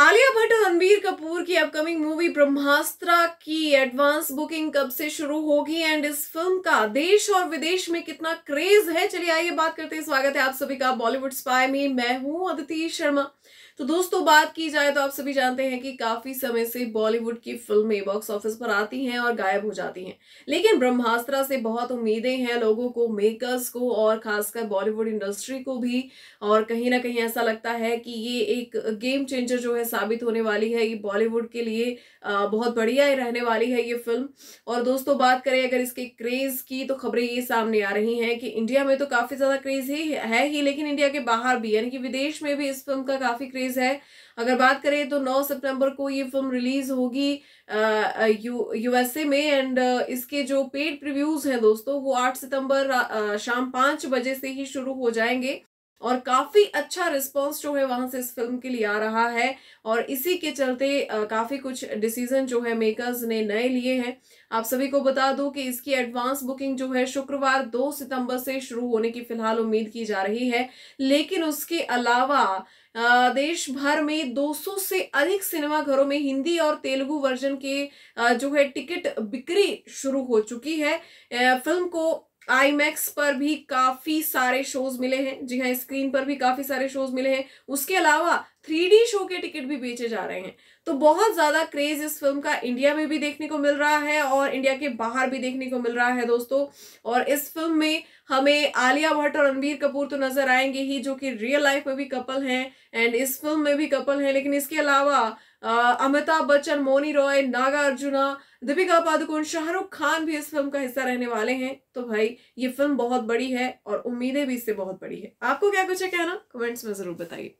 आलिया भट्ट और रणबीर कपूर की upcoming movie ब्रह्मास्त्रा की एडवांस बुकिंग कब से शुरू होगी एंड इस फिल्म का देश और विदेश में कितना क्रेज है चलिए आइए बात करते हैं स्वागत है आप सभी का बॉलीवुड स्पाई में मैं हूं अदिति शर्मा तो दोस्तों बात की जाए तो आप सभी जानते हैं कि काफी समय से बॉलीवुड की फिल्में बॉक्स ऑफिस पर आती हैं और गायब हो जाती हैं लेकिन ब्रह्मास्त्रा से बहुत उम्मीदें हैं लोगों को मेकर्स को और खासकर बॉलीवुड इंडस्ट्री को भी और कहीं ना कहीं ऐसा लगता है कि ये एक गेम चेंजर जो है साबित होने वाली है ये बॉलीवुड के लिए बहुत बढ़िया रहने वाली है ये फिल्म और दोस्तों बात करें अगर इसके क्रेज की तो खबरें ये सामने आ रही हैं कि इंडिया में तो काफी ज्यादा क्रेज ही है ही लेकिन इंडिया के बाहर भी यानी कि विदेश में भी इस फिल्म का काफी क्रेज रिलीज है अगर बात करें तो 9 सितंबर को ये फिल्म रिलीज होगी यूएसए में एंड इसके जो पेड प्रीव्यूज हैं दोस्तों वो 8 सितंबर शाम पांच बजे से ही शुरू हो जाएंगे और काफ़ी अच्छा रिस्पॉन्स जो है वहाँ से इस फिल्म के लिए आ रहा है और इसी के चलते काफ़ी कुछ डिसीजन जो है मेकर्स ने नए लिए हैं आप सभी को बता दूं कि इसकी एडवांस बुकिंग जो है शुक्रवार 2 सितंबर से शुरू होने की फिलहाल उम्मीद की जा रही है लेकिन उसके अलावा देश भर में 200 से अधिक सिनेमाघरों में हिंदी और तेलुगु वर्जन के जो है टिकट बिक्री शुरू हो चुकी है फिल्म को आईमैक्स पर भी काफी सारे शोज मिले हैं जी हाँ स्क्रीन पर भी काफी सारे शोज मिले हैं उसके अलावा थ्री शो के टिकट भी बेचे जा रहे हैं तो बहुत ज़्यादा क्रेज़ इस फिल्म का इंडिया में भी देखने को मिल रहा है और इंडिया के बाहर भी देखने को मिल रहा है दोस्तों और इस फिल्म में हमें आलिया भट्ट और रणबीर कपूर तो नज़र आएंगे ही जो कि रियल लाइफ में भी कपल हैं एंड इस फिल्म में भी कपल हैं लेकिन इसके अलावा अमिताभ बच्चन मोनी रॉय नागा अर्जुना दीपिका पादुकोण शाहरुख खान भी इस फिल्म का हिस्सा रहने वाले हैं तो भाई ये फिल्म बहुत बड़ी है और उम्मीदें भी इससे बहुत बड़ी है आपको क्या कुछ है कहना कमेंट्स में ज़रूर बताइए